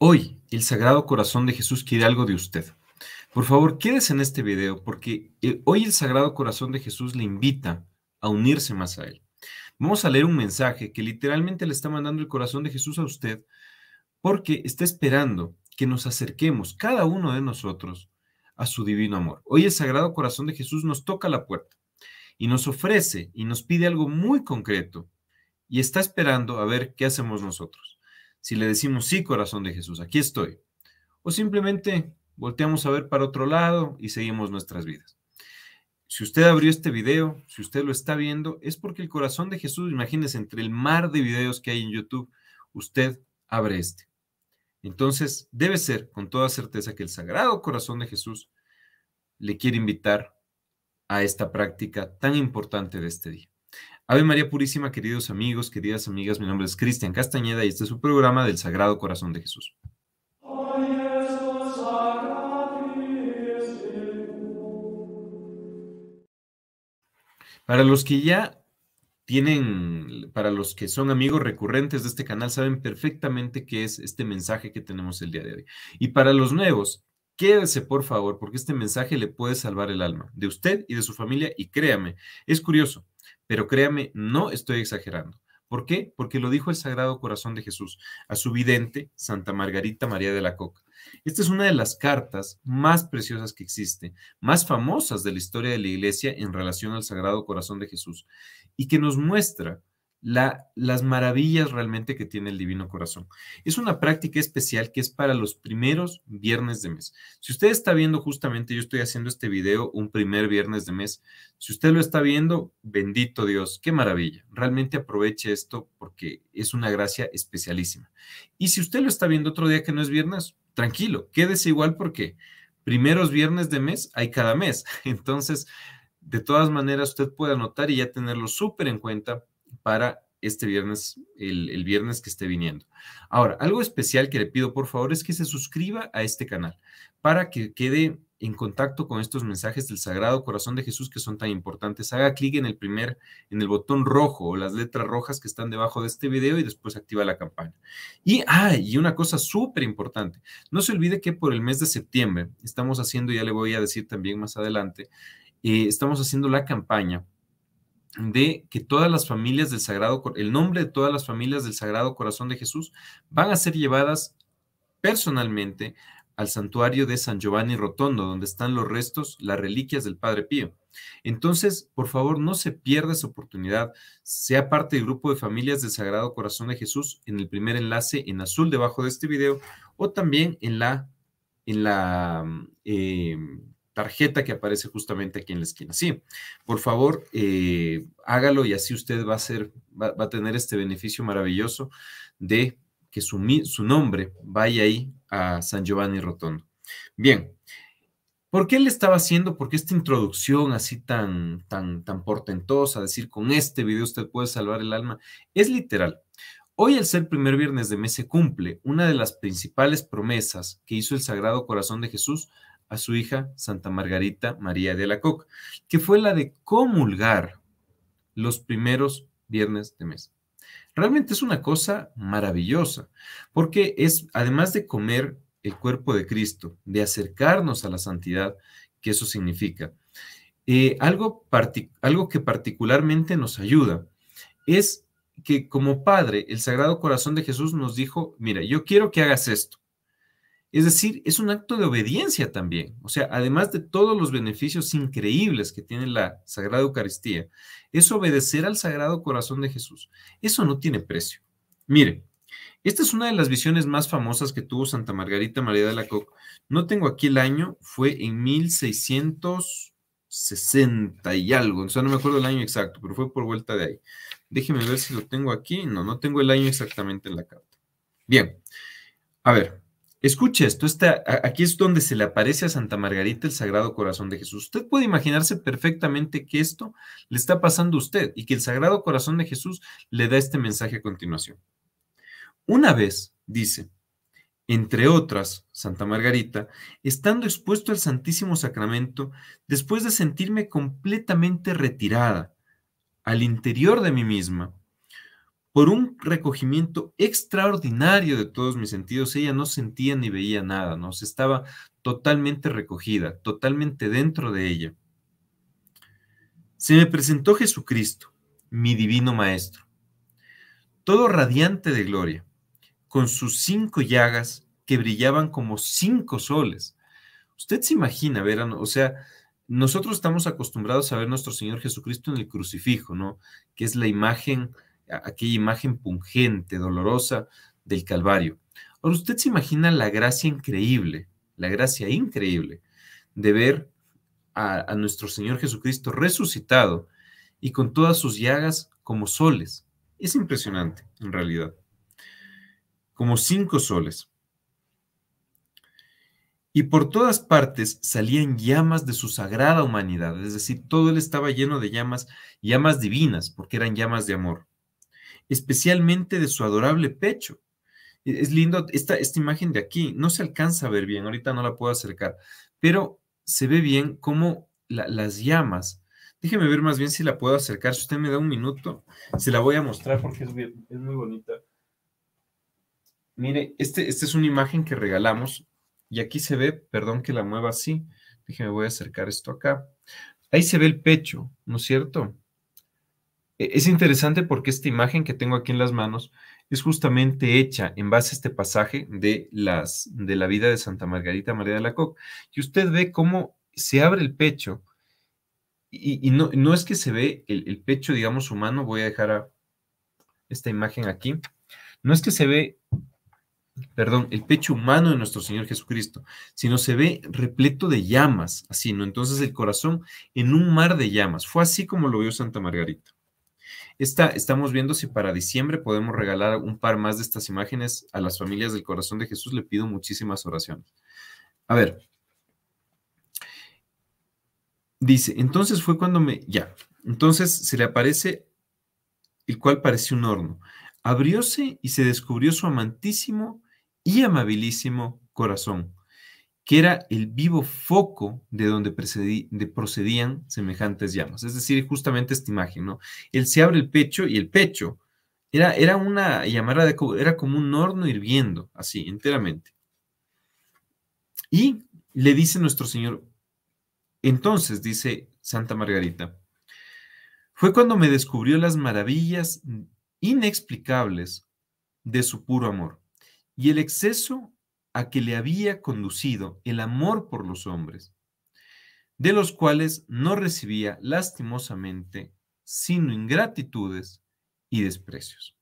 Hoy, el Sagrado Corazón de Jesús quiere algo de usted. Por favor, quédese en este video porque eh, hoy el Sagrado Corazón de Jesús le invita a unirse más a Él. Vamos a leer un mensaje que literalmente le está mandando el corazón de Jesús a usted porque está esperando que nos acerquemos, cada uno de nosotros, a su divino amor. Hoy el Sagrado Corazón de Jesús nos toca la puerta y nos ofrece y nos pide algo muy concreto y está esperando a ver qué hacemos nosotros si le decimos, sí, corazón de Jesús, aquí estoy. O simplemente volteamos a ver para otro lado y seguimos nuestras vidas. Si usted abrió este video, si usted lo está viendo, es porque el corazón de Jesús, imagínese, entre el mar de videos que hay en YouTube, usted abre este. Entonces, debe ser con toda certeza que el Sagrado Corazón de Jesús le quiere invitar a esta práctica tan importante de este día. Ave María Purísima, queridos amigos, queridas amigas, mi nombre es Cristian Castañeda y este es su programa del Sagrado Corazón de Jesús. Para los que ya tienen, para los que son amigos recurrentes de este canal, saben perfectamente qué es este mensaje que tenemos el día de hoy. Y para los nuevos, quédese por favor, porque este mensaje le puede salvar el alma de usted y de su familia. Y créame, es curioso, pero créame, no estoy exagerando. ¿Por qué? Porque lo dijo el Sagrado Corazón de Jesús a su vidente, Santa Margarita María de la Coca. Esta es una de las cartas más preciosas que existe, más famosas de la historia de la Iglesia en relación al Sagrado Corazón de Jesús, y que nos muestra las maravillas realmente que tiene el Divino Corazón. Es una práctica especial que es para los primeros viernes de mes. Si usted está viendo justamente, yo estoy haciendo este video un primer viernes de mes, si usted lo está viendo, bendito Dios, qué maravilla. Realmente aproveche esto porque es una gracia especialísima. Y si usted lo está viendo otro día que no es viernes, tranquilo, quédese igual porque primeros viernes de mes hay cada mes. Entonces, de todas maneras, usted puede anotar y ya tenerlo súper en cuenta para este viernes, el, viernes que esté viniendo. Ahora, algo especial que le pido por favor es que se suscriba a este canal para que quede en contacto con estos mensajes del Sagrado Corazón de Jesús que son tan importantes. Haga clic en el primer, en el botón rojo o las letras rojas que están debajo de este video y después activa la campaña. Y, ah, y una cosa súper importante, no se olvide que por el mes de septiembre estamos haciendo, ya le voy a decir también más adelante, eh, estamos haciendo la campaña de que todas las familias del Sagrado, el nombre de todas las familias del Sagrado Corazón de Jesús van a ser llevadas personalmente al santuario de San Giovanni Rotondo, donde están los restos, las reliquias del Padre Pío. Entonces, por favor, no se pierda esa oportunidad. Sea parte del grupo de familias del Sagrado Corazón de Jesús en el primer enlace en azul debajo de este video o también en la, en la, eh, tarjeta que aparece justamente aquí en la esquina. Sí, por favor, eh, hágalo y así usted va a, ser, va, a tener este beneficio maravilloso de que su, su nombre vaya ahí a San Giovanni Rotondo. Bien, ¿Por qué él estaba haciendo? ¿Por qué esta introducción así tan, tan, tan portentosa, decir con este video usted puede salvar el alma, es literal. Hoy, al ser primer viernes de mes, se cumple una de las principales promesas que hizo el Sagrado Corazón de Jesús a su hija Santa Margarita María de la Coca, que fue la de comulgar los primeros viernes de mes. Realmente es una cosa maravillosa, porque es, además de comer el cuerpo de Cristo, de acercarnos a la santidad, que eso significa, eh, algo, algo que particularmente nos ayuda es que como Padre, el Sagrado Corazón de Jesús nos dijo, mira, yo quiero que hagas esto, es decir, es un acto de obediencia también. O sea, además de todos los beneficios increíbles que tiene la Sagrada Eucaristía, es obedecer al Sagrado Corazón de Jesús. Eso no tiene precio. Mire, esta es una de las visiones más famosas que tuvo Santa Margarita María de la Coque. No tengo aquí el año, fue en 1660 y algo. O sea, no me acuerdo el año exacto, pero fue por vuelta de ahí. Déjeme ver si lo tengo aquí. No, no tengo el año exactamente en la carta. Bien, a ver, Escuche esto, está, aquí es donde se le aparece a Santa Margarita el Sagrado Corazón de Jesús. Usted puede imaginarse perfectamente que esto le está pasando a usted y que el Sagrado Corazón de Jesús le da este mensaje a continuación. Una vez, dice, entre otras, Santa Margarita, estando expuesto al Santísimo Sacramento, después de sentirme completamente retirada al interior de mí misma, por un recogimiento extraordinario de todos mis sentidos. Ella no sentía ni veía nada, ¿no? estaba totalmente recogida, totalmente dentro de ella. Se me presentó Jesucristo, mi divino Maestro, todo radiante de gloria, con sus cinco llagas que brillaban como cinco soles. Usted se imagina, verán, o sea, nosotros estamos acostumbrados a ver nuestro Señor Jesucristo en el crucifijo, ¿no? Que es la imagen aquella imagen pungente, dolorosa del Calvario. Ahora usted se imagina la gracia increíble, la gracia increíble de ver a, a nuestro Señor Jesucristo resucitado y con todas sus llagas como soles. Es impresionante, en realidad. Como cinco soles. Y por todas partes salían llamas de su sagrada humanidad, es decir, todo él estaba lleno de llamas, llamas divinas, porque eran llamas de amor especialmente de su adorable pecho. E, es lindo esta, esta imagen de aquí, no se alcanza a ver bien, ahorita no la puedo acercar, pero se ve bien cómo las llamas. Déjeme ver más bien si la puedo acercar. Si usted me da un minuto, se la voy a mostrar porque es, es muy bonita. Mire, este, esta es una imagen que regalamos y aquí se ve, perdón que la mueva así, déjeme voy a acercar esto acá. Ahí se ve el pecho, ¿no es cierto? E-, es interesante porque esta imagen que tengo aquí en las manos es justamente hecha en base a este pasaje de, las, de la vida de Santa Margarita María de la Coque. Y usted ve cómo se abre el pecho y, no, no, es que se ve el, pecho, digamos, humano. Voy a dejar esta imagen aquí. No es que se ve, perdón, el pecho humano de nuestro Señor Jesucristo, sino se ve repleto de llamas, así, ¿no? Entonces el corazón en un mar de llamas. Fue así como lo vio Santa Margarita. Esta, estamos viendo si para diciembre podemos regalar un par más de estas imágenes a las familias del corazón de Jesús. Le pido muchísimas oraciones. A ver. Dice, entonces fue cuando me... Ya, entonces se le aparece el cual pareció un horno. Abrióse y se descubrió su amantísimo y amabilísimo corazón que era el vivo foco de donde procedían semejantes llamas. Es decir, justamente esta imagen, ¿no? Él se abre el pecho y el pecho era, era una llamada, de, era como un horno hirviendo, así, enteramente. Y le dice nuestro Señor, entonces, dice Santa Margarita, fue cuando me descubrió las maravillas inexplicables de su puro amor y el exceso a que le había conducido el amor por los hombres, de los cuales no recibía lastimosamente sino ingratitudes y desprecios.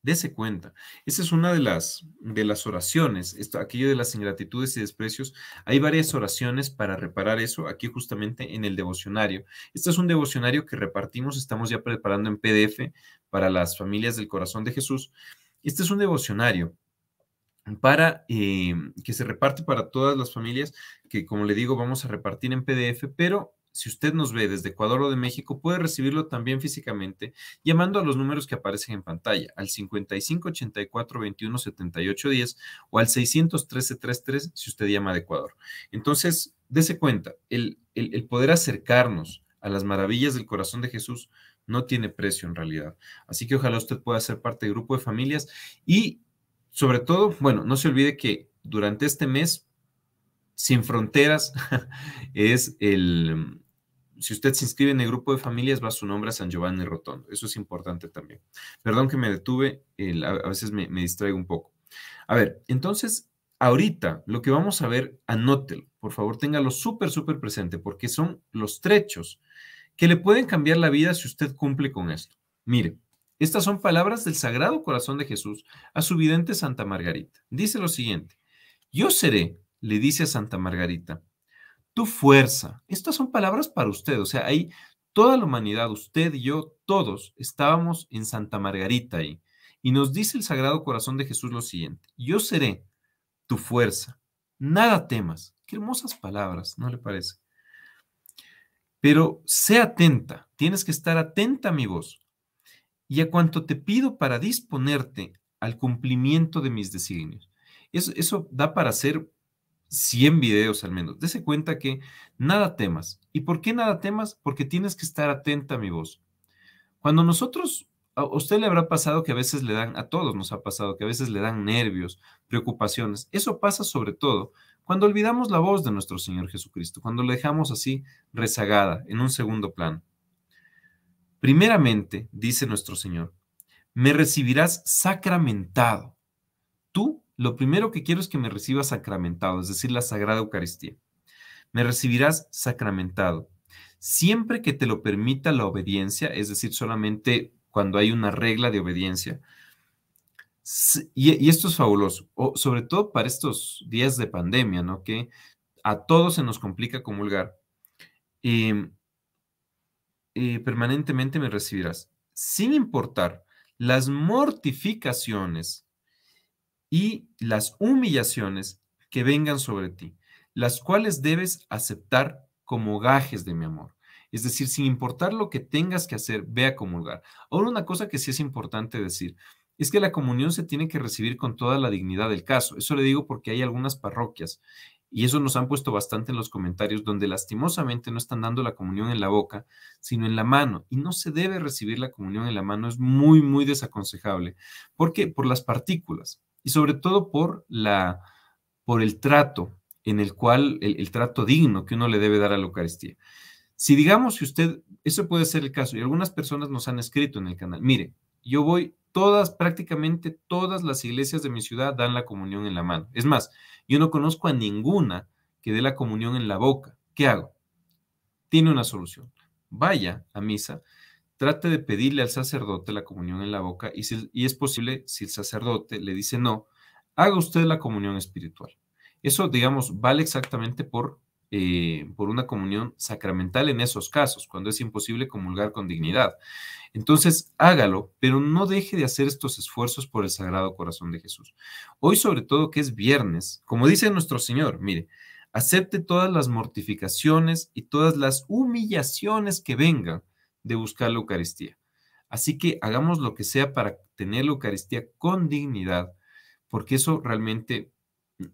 Dese cuenta, esa es una de las, de las oraciones, esto, aquello de las ingratitudes y desprecios. Hay varias oraciones para reparar eso aquí justamente en el devocionario. Este es un devocionario que repartimos, estamos ya preparando en PDF para las familias del corazón de Jesús. Este es un devocionario para eh, que se reparte para todas las familias, que como le digo, vamos a repartir en PDF, pero si usted nos ve desde Ecuador o de México, puede recibirlo también físicamente llamando a los números que aparecen en pantalla, al 55 84 o al 613 si usted llama de Ecuador. Entonces, dése cuenta, el, el poder acercarnos a las maravillas del corazón de Jesús no tiene precio en realidad. Así que ojalá usted pueda ser parte del grupo de familias y sobre todo, bueno, no se olvide que durante este mes, Sin Fronteras es el, si usted se inscribe en el grupo de familias, va su nombre a San Giovanni Rotondo. Eso es importante también. Perdón que me detuve, a veces me, me, distraigo un poco. A ver, entonces, ahorita lo que vamos a ver, anótelo, por favor, téngalo súper, súper presente, porque son los trechos que le pueden cambiar la vida si usted cumple con esto. Mire, estas son palabras del Sagrado Corazón de Jesús a su vidente Santa Margarita. Dice lo siguiente, yo seré, le dice a Santa Margarita, tu fuerza. Estas son palabras para usted, o sea, ahí toda la humanidad, usted y yo, todos estábamos en Santa Margarita ahí. Y nos dice el Sagrado Corazón de Jesús lo siguiente, yo seré tu fuerza, nada temas. Qué hermosas palabras, ¿no le parece? Pero sé atenta, tienes que estar atenta a mi voz y a cuanto te pido para disponerte al cumplimiento de mis designios. Eso, eso da para hacer 100 videos al menos. Dese cuenta que nada temas. ¿Y por qué nada temas? Porque tienes que estar atenta a mi voz. Cuando nosotros, a usted le habrá pasado que a veces le dan, a todos nos ha pasado que a veces le dan nervios, preocupaciones. Eso pasa sobre todo cuando olvidamos la voz de nuestro Señor Jesucristo, cuando la dejamos así rezagada en un segundo plano. Primeramente, dice nuestro Señor, me recibirás sacramentado. Tú, lo primero que quiero es que me recibas sacramentado, es decir, la Sagrada Eucaristía. Me recibirás sacramentado. Siempre que te lo permita la obediencia, es decir, solamente cuando hay una regla de obediencia, y, esto es fabuloso, sobre todo para estos días de pandemia, ¿no? Que a todos se nos complica comulgar. y em, eh, permanentemente me recibirás, sin importar las mortificaciones y las humillaciones que vengan sobre ti, las cuales debes aceptar como gajes de mi amor. Es decir, sin importar lo que tengas que hacer, ve a comulgar. Ahora, una cosa que sí es importante decir es que la comunión se tiene que recibir con toda la dignidad del caso. Eso le digo porque hay algunas parroquias y eso nos han puesto bastante en los comentarios, donde lastimosamente no están dando la comunión en la boca, sino en la mano. Y no se debe recibir la comunión en la mano, es muy, muy desaconsejable. ¿Por qué? Por las partículas y sobre todo por, la, por el trato en el cual, el, trato digno que uno le debe dar a la Eucaristía. Si digamos que usted, eso puede ser el caso, y algunas personas nos han escrito en el canal, mire, yo voy todas, prácticamente todas las iglesias de mi ciudad dan la comunión en la mano. Es más, yo no conozco a ninguna que dé la comunión en la boca. ¿Qué hago? Tiene una solución. Vaya a misa, trate de pedirle al sacerdote la comunión en la boca y, si, es posible, si el sacerdote le dice no, haga usted la comunión espiritual. Eso, digamos, vale exactamente por, eh, por una comunión sacramental en esos casos, cuando es imposible comulgar con dignidad. Entonces, hágalo, pero no deje de hacer estos esfuerzos por el Sagrado Corazón de Jesús. Hoy, sobre todo que es viernes, como dice nuestro Señor, mire, acepte todas las mortificaciones y todas las humillaciones que vengan de buscar la Eucaristía. Así que hagamos lo que sea para tener la Eucaristía con dignidad, porque eso realmente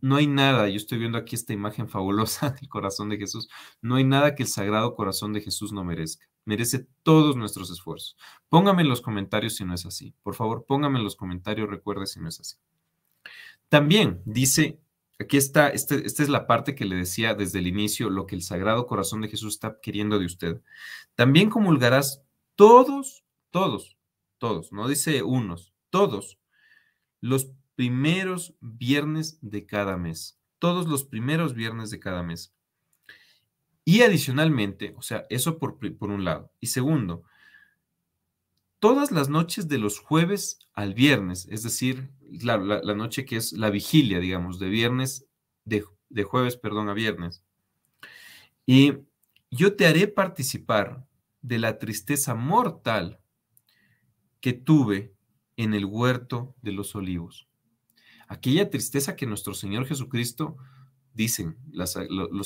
no hay nada, yo estoy viendo aquí esta imagen fabulosa del corazón de Jesús, no hay nada que el Sagrado Corazón de Jesús no merezca merece todos nuestros esfuerzos. Póngame en los comentarios si no es así. Por favor, póngame en los comentarios, recuerde si no es así. También dice, aquí está, este, esta es la parte que le decía desde el inicio, lo que el Sagrado Corazón de Jesús está queriendo de usted. También comulgarás todos, todos, todos, no dice unos, todos, los primeros viernes de cada mes. Todos los primeros viernes de cada mes. Y adicionalmente, o sea, eso por, un lado. Y segundo, todas las noches de los jueves al viernes, es decir, la, noche que es la vigilia, digamos, de viernes, de, jueves, perdón, a viernes. Y yo te haré participar de la tristeza mortal que tuve en el huerto de los olivos. Aquella tristeza que nuestro Señor Jesucristo, dicen los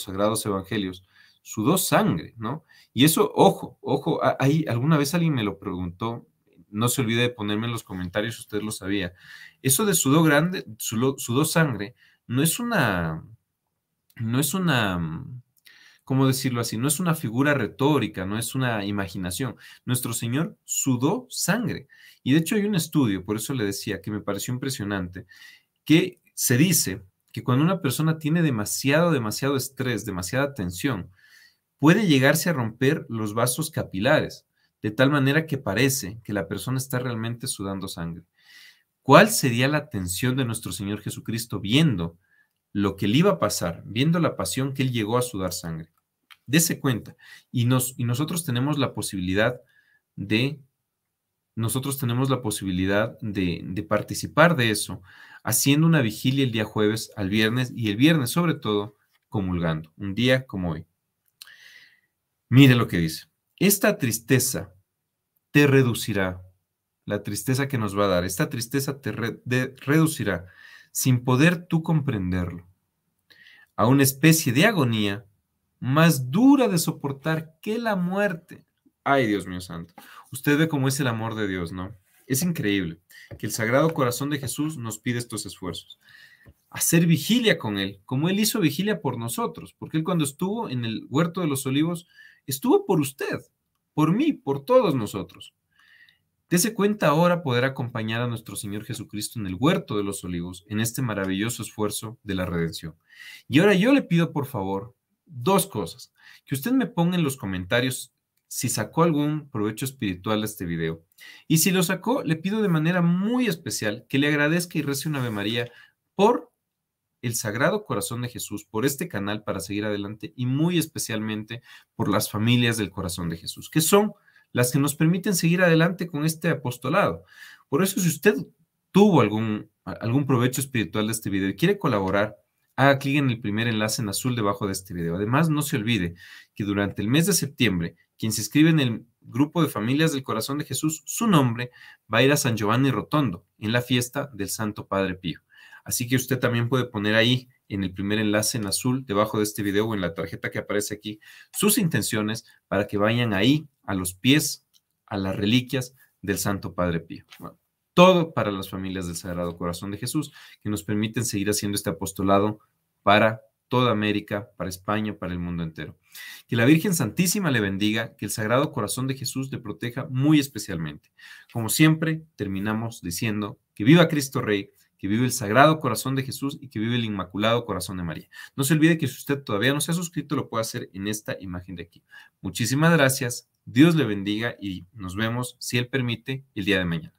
sagrados evangelios, sudó sangre, ¿no? Y eso, ojo, ojo, ahí alguna vez alguien me lo preguntó, no se olvide de ponerme en los comentarios usted lo sabía. Eso de sudó grande, sudó, sangre, no es una, no es una, ¿cómo decirlo así? No es una figura retórica, no es una imaginación. Nuestro Señor sudó sangre. Y de hecho hay un estudio, por eso le decía, que me pareció impresionante, que se dice que cuando una persona tiene demasiado, demasiado estrés, demasiada tensión, puede llegarse a romper los vasos capilares, de tal manera que parece que la persona está realmente sudando sangre. ¿Cuál sería la atención de nuestro Señor Jesucristo viendo lo que le iba a pasar, viendo la pasión que él llegó a sudar sangre? Dese cuenta. Y, nos, y nosotros tenemos la posibilidad de nosotros tenemos la posibilidad de, participar de eso, haciendo una vigilia el día jueves al viernes y el viernes sobre todo comulgando, un día como hoy. Mire lo que dice. Esta tristeza te reducirá, la tristeza que nos va a dar, esta tristeza te reducirá sin poder tú comprenderlo a una especie de agonía más dura de soportar que la muerte. Ay, Dios mío santo. Usted ve cómo es el amor de Dios, ¿no? Es increíble que el Sagrado Corazón de Jesús nos pide estos esfuerzos. Hacer vigilia con Él, como Él hizo vigilia por nosotros, porque Él cuando estuvo en el huerto de los olivos, estuvo por usted, por mí, por todos nosotros. Dese cuenta ahora poder acompañar a nuestro Señor Jesucristo en el huerto de los olivos, en este maravilloso esfuerzo de la redención. Y ahora yo le pido, por favor, dos cosas. Que usted me ponga en los comentarios si sacó algún provecho espiritual de este video. Y si lo sacó, le pido de manera muy especial que le agradezca y rece una Ave María por el Sagrado Corazón de Jesús por este canal para seguir adelante y muy especialmente por las familias del Corazón de Jesús, que son las que nos permiten seguir adelante con este apostolado. Por eso, si usted tuvo algún, algún provecho espiritual de este video y quiere colaborar, haga clic en el primer enlace en azul debajo de este video. Además, no se olvide que durante el mes de septiembre, quien se inscribe en el grupo de familias del corazón de Jesús, su nombre va a ir a San Giovanni Rotondo en la fiesta del Santo Padre Pío. Así que usted también puede poner ahí en el primer enlace en azul debajo de este video o en la tarjeta que aparece aquí sus intenciones para que vayan ahí a los pies, a las reliquias del Santo Padre Pío. todo para las familias del Sagrado Corazón de Jesús que nos permiten seguir haciendo este apostolado para toda América, para España, para el mundo entero. Que la Virgen Santísima le bendiga, que el Sagrado Corazón de Jesús le proteja muy especialmente. Como siempre, terminamos diciendo que viva Cristo Rey, que vive el Sagrado Corazón de Jesús y que vive el Inmaculado Corazón de María. No se olvide que si usted todavía no se ha suscrito, lo puede hacer en esta imagen de aquí. Muchísimas gracias, Dios le bendiga y nos vemos, si Él permite, el día de mañana.